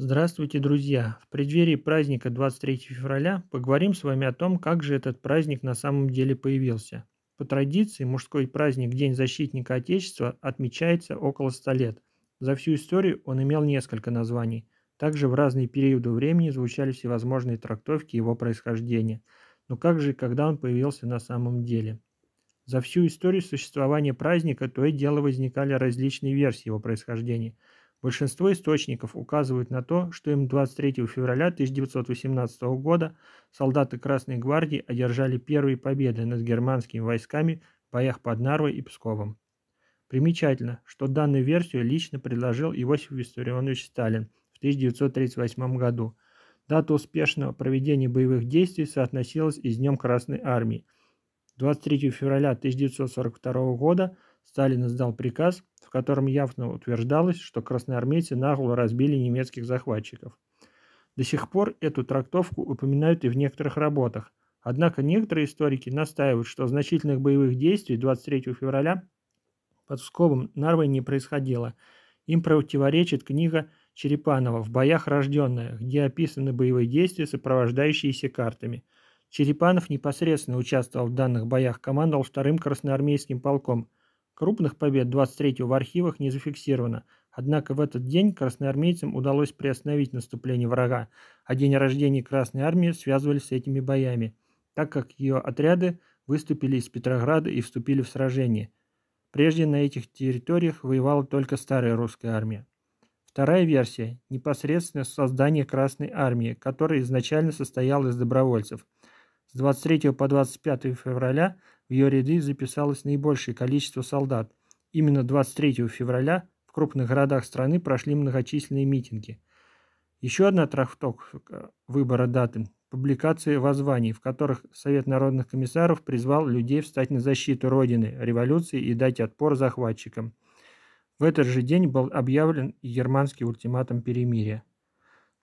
Здравствуйте, друзья! В преддверии праздника 23 февраля поговорим с вами о том, как же этот праздник на самом деле появился. По традиции, мужской праздник День защитника Отечества отмечается около 100 лет. За всю историю он имел несколько названий. Также в разные периоды времени звучали всевозможные трактовки его происхождения. Но как же и когда он появился на самом деле? За всю историю существования праздника то и дело возникали различные версии его происхождения – Большинство источников указывают на то, что им 23 февраля 1918 года солдаты Красной Гвардии одержали первые победы над германскими войсками в боях под Нарвой и Псковом. Примечательно, что данную версию лично предложил Иосиф Виссарионович Сталин в 1938 году. Дата успешного проведения боевых действий соотносилась и с Днем Красной Армии. 23 февраля 1942 года – Сталин издал приказ, в котором явно утверждалось, что красноармейцы нагло разбили немецких захватчиков. До сих пор эту трактовку упоминают и в некоторых работах, однако некоторые историки настаивают, что значительных боевых действий 23 февраля под Псковом Нарвой не происходило. Им противоречит книга Черепанова «В боях рожденная», где описаны боевые действия, сопровождающиеся картами. Черепанов непосредственно участвовал в данных боях, командовал вторым красноармейским полком – Крупных побед 23-го в архивах не зафиксировано, однако в этот день красноармейцам удалось приостановить наступление врага, а день рождения Красной Армии связывали с этими боями, так как ее отряды выступили из Петрограда и вступили в сражение. Прежде на этих территориях воевала только старая русская армия. Вторая версия – непосредственно создание Красной Армии, которая изначально состояла из добровольцев. С 23 по 25 февраля в ее ряды записалось наибольшее количество солдат. Именно 23 февраля в крупных городах страны прошли многочисленные митинги. Еще одна трактовка выбора даты – публикации воззваний, в которых Совет народных комиссаров призвал людей встать на защиту Родины, революции и дать отпор захватчикам. В этот же день был объявлен и германский ультиматум перемирия.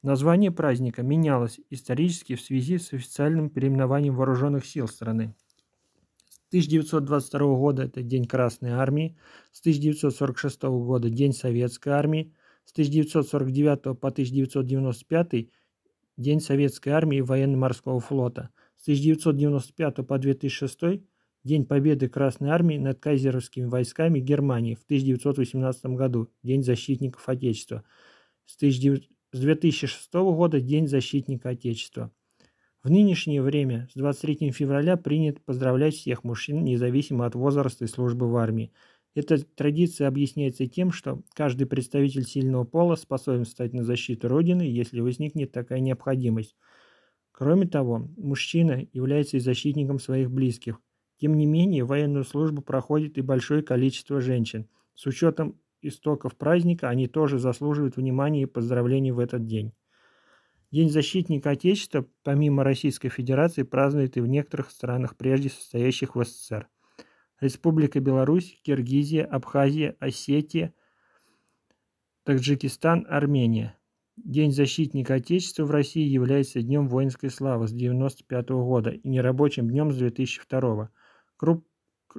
Название праздника менялось исторически в связи с официальным переименованием вооруженных сил страны. 1922 года это День Красной Армии, с 1946 года День Советской Армии, с 1949 по 1995 День Советской Армии и Военно-Морского Флота, с 1995 по 2006 День Победы Красной Армии над кайзеровскими войсками Германии в 1918 году, День Защитников Отечества, с 2006 года День Защитника Отечества – в нынешнее время с 23 февраля принято поздравлять всех мужчин, независимо от возраста и службы в армии. Эта традиция объясняется тем, что каждый представитель сильного пола способен встать на защиту Родины, если возникнет такая необходимость. Кроме того, мужчина является и защитником своих близких. Тем не менее, военную службу проходит и большое количество женщин. С учетом истоков праздника они тоже заслуживают внимания и поздравлений в этот день. День защитника Отечества, помимо Российской Федерации, празднует и в некоторых странах, прежде состоящих в СССР. Республика Беларусь, Киргизия, Абхазия, Осетия, Таджикистан, Армения. День защитника Отечества в России является Днем воинской славы с 1995 года и нерабочим днем с 2002. Круг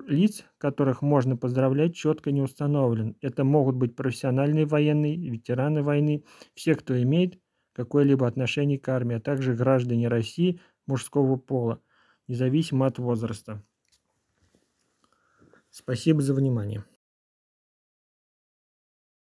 лиц, которых можно поздравлять, четко не установлен. Это могут быть профессиональные военные, ветераны войны, все, кто имеет какое-либо отношение к армии, а также граждане России мужского пола, независимо от возраста. Спасибо за внимание.